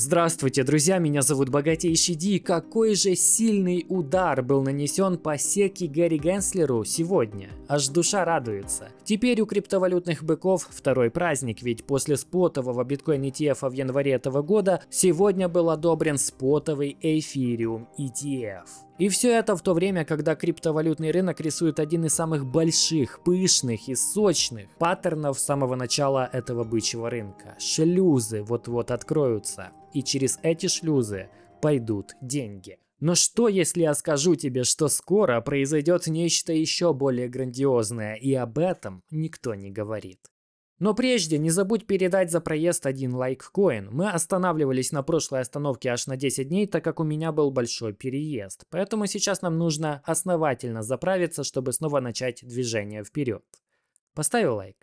Здравствуйте, друзья, меня зовут Богатейший Ди. Какой же сильный удар был нанесен по секе Гэри Генслеру сегодня? Аж душа радуется. Теперь у криптовалютных быков второй праздник, ведь после спотового биткоин ETF в январе этого года сегодня был одобрен спотовый эфириум ETF. И все это в то время, когда криптовалютный рынок рисует один из самых больших, пышных и сочных паттернов с самого начала этого бычьего рынка. Шлюзы вот-вот откроются, и через эти шлюзы пойдут деньги. Но что, если я скажу тебе, что скоро произойдет нечто еще более грандиозное, и об этом никто не говорит? Но прежде не забудь передать за проезд один лайк-коин. Мы останавливались на прошлой остановке аж на 10 дней, так как у меня был большой переезд. Поэтому сейчас нам нужно основательно заправиться, чтобы снова начать движение вперед. Поставил лайк?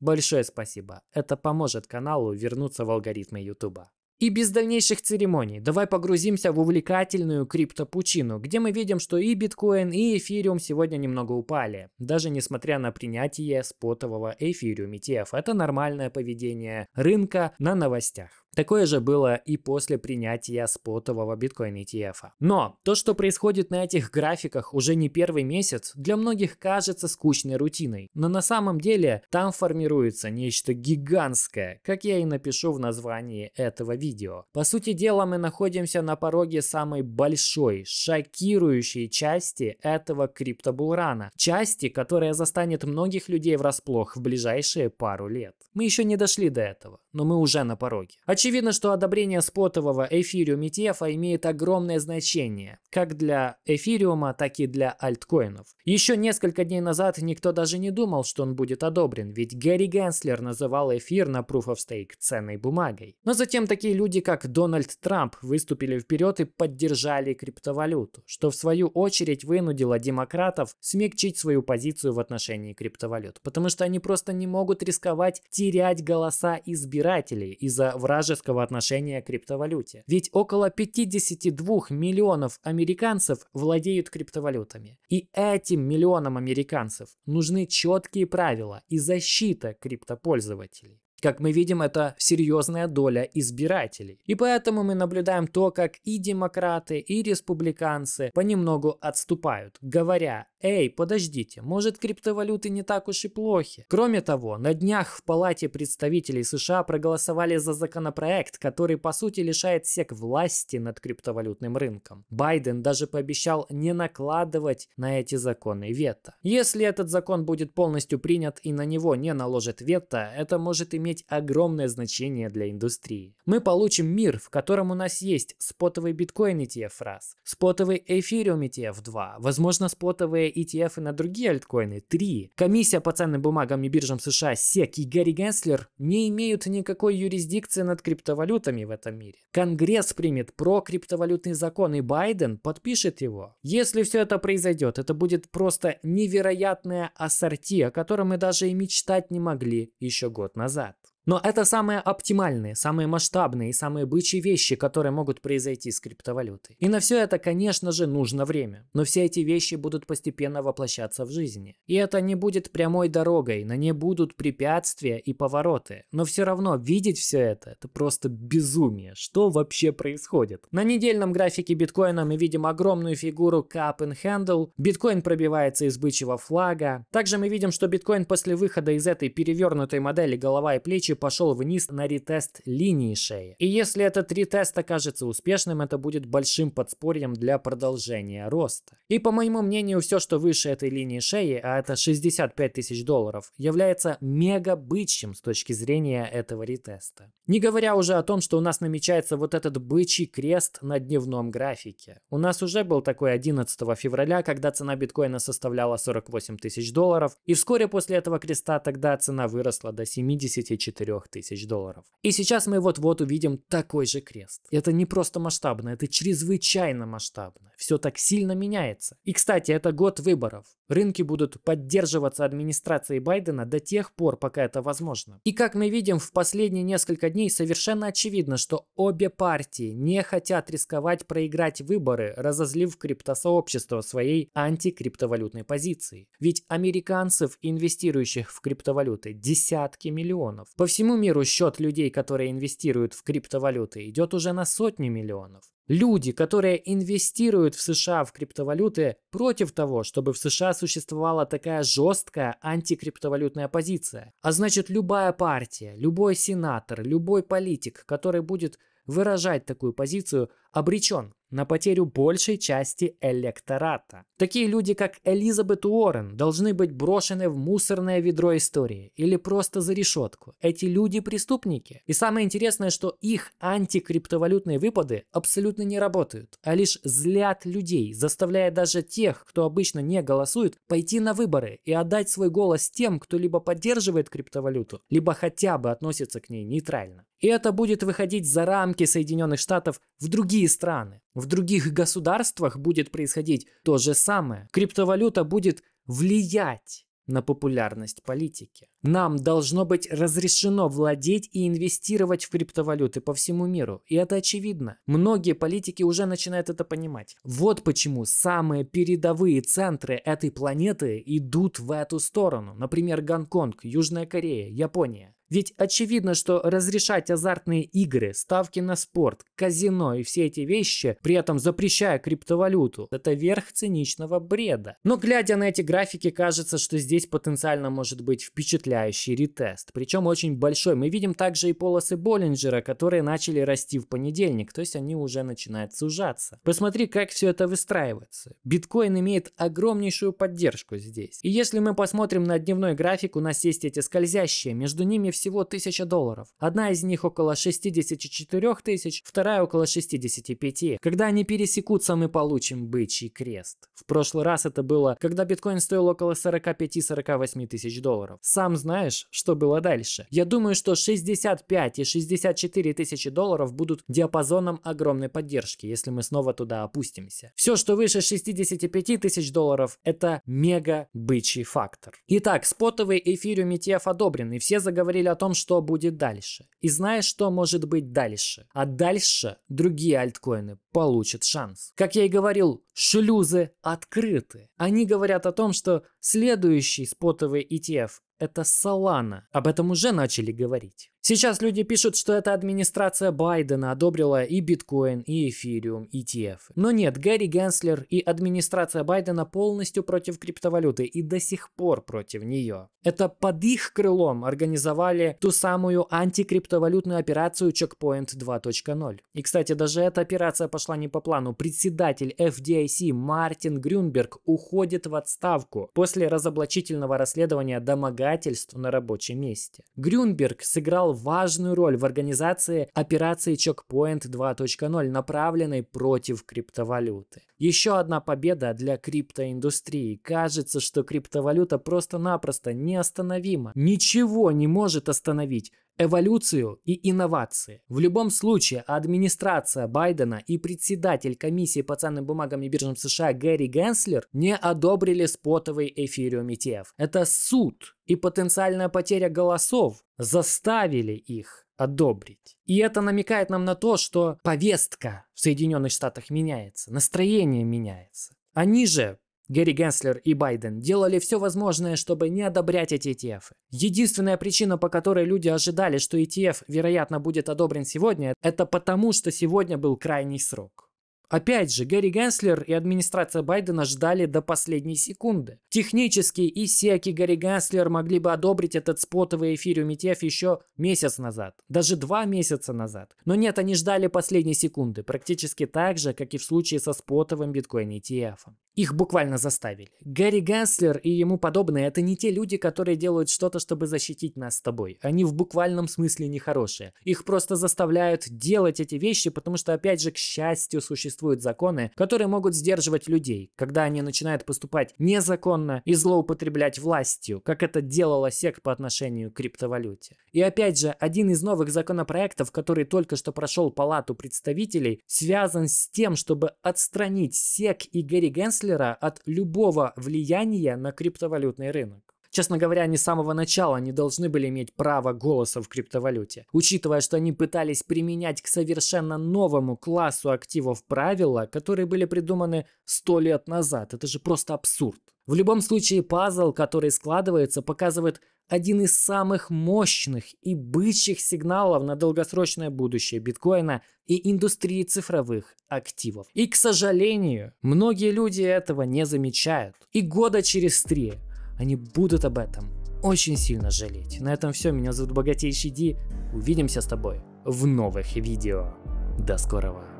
Большое спасибо. Это поможет каналу вернуться в алгоритмы YouTube. И без дальнейших церемоний давай погрузимся в увлекательную криптопучину, где мы видим, что и биткоин, и эфириум сегодня немного упали. Даже несмотря на принятие спотового эфириум ETF, это нормальное поведение рынка на новостях. Такое же было и после принятия спотового биткоин ETF. Но то, что происходит на этих графиках уже не первый месяц, для многих кажется скучной рутиной. Но на самом деле там формируется нечто гигантское, как я и напишу в названии этого видео. По сути дела мы находимся на пороге самой большой, шокирующей части этого криптобулрана. Части, которая застанет многих людей врасплох в ближайшие пару лет. Мы еще не дошли до этого, но мы уже на пороге. Очевидно, Очевидно, что одобрение спотового эфириум ETF имеет огромное значение, как для эфириума, так и для альткоинов. Еще несколько дней назад никто даже не думал, что он будет одобрен, ведь Гэри Генслер называл эфир на Proof of Stake ценной бумагой. Но затем такие люди, как Дональд Трамп, выступили вперед и поддержали криптовалюту, что в свою очередь вынудило демократов смягчить свою позицию в отношении криптовалют, потому что они просто не могут рисковать терять голоса избирателей из-за вражеского скептического отношения к криптовалюте. Ведь около 52 миллионов американцев владеют криптовалютами. И этим миллионам американцев нужны четкие правила и защита криптопользователей. Как мы видим, это серьезная доля избирателей. И поэтому мы наблюдаем то, как и демократы, и республиканцы понемногу отступают, говоря «Эй, подождите, может криптовалюты не так уж и плохи?» Кроме того, на днях в Палате представителей США проголосовали за законопроект, который по сути лишает всех власти над криптовалютным рынком. Байден даже пообещал не накладывать на эти законы вето. Если этот закон будет полностью принят и на него не наложат вето, это может иметь огромное значение для индустрии. Мы получим мир, в котором у нас есть спотовый биткоин ETF раз, спотовый эфириум ETF 2, возможно спотовые ETF и на другие альткоины. 3. Комиссия по ценным бумагам и биржам США SEC и Гарри Генслер не имеют никакой юрисдикции над криптовалютами в этом мире. Конгресс примет про криптовалютный закон и Байден подпишет его. Если все это произойдет, это будет просто невероятное ассорти, о котором мы даже и мечтать не могли еще год назад. Но это самые оптимальные, самые масштабные и самые бычьи вещи, которые могут произойти с криптовалютой. И на все это, конечно же, нужно время. Но все эти вещи будут постепенно воплощаться в жизни. И это не будет прямой дорогой, на ней будут препятствия и повороты. Но все равно видеть все это, это просто безумие. Что вообще происходит? На недельном графике биткоина мы видим огромную фигуру Cup and Handle. Биткоин пробивается из бычьего флага. Также мы видим, что биткоин после выхода из этой перевернутой модели голова и плечи пошел вниз на ретест линии шеи. И если этот ретест окажется успешным, это будет большим подспорьем для продолжения роста. И по моему мнению, все, что выше этой линии шеи, а это 65 тысяч долларов, является мега бычьим с точки зрения этого ретеста. Не говоря уже о том, что у нас намечается вот этот бычий крест на дневном графике. У нас уже был такой 11 февраля, когда цена биткоина составляла 48 тысяч долларов, и вскоре после этого креста тогда цена выросла до 74 4000 долларов. И сейчас мы вот-вот увидим такой же крест. Это не просто масштабно, это чрезвычайно масштабно. Все так сильно меняется. И, кстати, это год выборов. Рынки будут поддерживаться администрацией Байдена до тех пор, пока это возможно. И как мы видим, в последние несколько дней совершенно очевидно, что обе партии не хотят рисковать проиграть выборы, разозлив криптосообщество своей антикриптовалютной позицией. Ведь американцев, инвестирующих в криптовалюты, десятки миллионов. По всей всему миру счет людей, которые инвестируют в криптовалюты, идет уже на сотни миллионов. Люди, которые инвестируют в США в криптовалюты, против того, чтобы в США существовала такая жесткая антикриптовалютная позиция. А значит, любая партия, любой сенатор, любой политик, который будет выражать такую позицию, обречен на потерю большей части электората. Такие люди, как Элизабет Уоррен, должны быть брошены в мусорное ведро истории или просто за решетку. Эти люди преступники. И самое интересное, что их антикриптовалютные выпады абсолютно не работают, а лишь злят людей, заставляя даже тех, кто обычно не голосует, пойти на выборы и отдать свой голос тем, кто либо поддерживает криптовалюту, либо хотя бы относится к ней нейтрально. И это будет выходить за рамки Соединенных Штатов в другие страны. В других государствах будет происходить то же самое. Криптовалюта будет влиять на популярность политики. Нам должно быть разрешено владеть и инвестировать в криптовалюты по всему миру. И это очевидно. Многие политики уже начинают это понимать. Вот почему самые передовые центры этой планеты идут в эту сторону. Например, Гонконг, Южная Корея, Япония. Ведь очевидно, что разрешать азартные игры, ставки на спорт, казино и все эти вещи, при этом запрещая криптовалюту, это верх циничного бреда. Но глядя на эти графики, кажется, что здесь потенциально может быть впечатляющий ретест. Причем очень большой. Мы видим также и полосы Боллинджера, которые начали расти в понедельник, то есть они уже начинают сужаться. Посмотри, как все это выстраивается. Биткоин имеет огромнейшую поддержку здесь. И если мы посмотрим на дневной график, у нас есть эти скользящие, между ними всего 1000 долларов. Одна из них около 64 тысяч, вторая около 65. Когда они пересекутся, мы получим бычий крест. В прошлый раз это было, когда биткоин стоил около 45-48 тысяч долларов. Сам знаешь, что было дальше. Я думаю, что 65 и 64 тысячи долларов будут диапазоном огромной поддержки, если мы снова туда опустимся. Все, что выше 65 тысяч долларов, это мега бычий фактор. Итак, спотовый эфириум ETF одобрен, и все заговорили о том, что будет дальше. И знаешь, что может быть дальше. А дальше другие альткоины получат шанс. Как я и говорил, шлюзы открыты. Они говорят о том, что следующий спотовый ETF это Solana. Об этом уже начали говорить. Сейчас люди пишут, что эта администрация Байдена одобрила и биткоин, и эфириум, и ETF. Но нет, Гэри Генслер и администрация Байдена полностью против криптовалюты и до сих пор против нее. Это под их крылом организовали ту самую антикриптовалютную операцию Checkpoint 2.0. И, кстати, даже эта операция пошла не по плану. Председатель FDIC Мартин Грюнберг уходит в отставку после разоблачительного расследования домогательств на рабочем месте. Грюнберг сыграл важную роль в организации операции Checkpoint 2.0, направленной против криптовалюты. Еще одна победа для криптоиндустрии. Кажется, что криптовалюта просто-напросто неостановима. Ничего не может остановить эволюцию и инновации. В любом случае, администрация Байдена и председатель комиссии по ценным бумагам и биржам США Гэри Генслер не одобрили спотовый эфириум ETF. Это суд и потенциальная потеря голосов заставили их одобрить. И это намекает нам на то, что повестка в Соединенных Штатах меняется, настроение меняется. Они же Гэри Генслер и Байден делали все возможное, чтобы не одобрять эти ETF. Единственная причина, по которой люди ожидали, что ETF, вероятно, будет одобрен сегодня, это потому, что сегодня был крайний срок. Опять же, Гэри Генслер и администрация Байдена ждали до последней секунды. Технически и Секи Гэри Генслер могли бы одобрить этот спотовый эфириум ETF еще месяц назад, даже два месяца назад. Но нет, они ждали последней секунды, практически так же, как и в случае со спотовым биткоин ETF. Их буквально заставили. Гарри Гаслер и ему подобные — это не те люди, которые делают что-то, чтобы защитить нас с тобой. Они в буквальном смысле нехорошие. Их просто заставляют делать эти вещи, потому что, опять же, к счастью, существуют законы, которые могут сдерживать людей, когда они начинают поступать незаконно и злоупотреблять властью, как это делала СЕК по отношению к криптовалюте. И опять же, один из новых законопроектов, который только что прошел Палату представителей, связан с тем, чтобы отстранить СЕК и Гарри Генслер Гитлера от любого влияния на криптовалютный рынок. Честно говоря, они с самого начала не должны были иметь право голоса в криптовалюте, учитывая, что они пытались применять к совершенно новому классу активов правила, которые были придуманы сто лет назад. Это же просто абсурд. В любом случае, пазл, который складывается, показывает один из самых мощных и бычьих сигналов на долгосрочное будущее биткоина и индустрии цифровых активов. И, к сожалению, многие люди этого не замечают. И года через три они будут об этом очень сильно жалеть. На этом все. Меня зовут Богатейший Ди. Увидимся с тобой в новых видео. До скорого.